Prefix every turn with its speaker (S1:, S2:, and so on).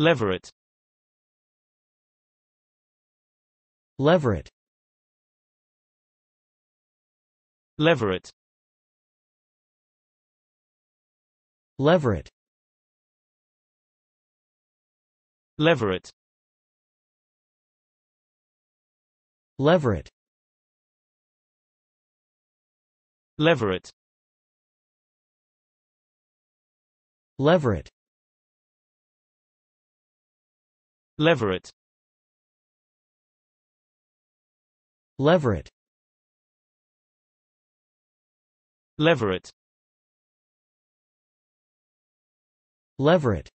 S1: Leverett Leverett Leverett Leverett Leverett Leverett Leverett Leverett Leverett Leverett Leverett Leverett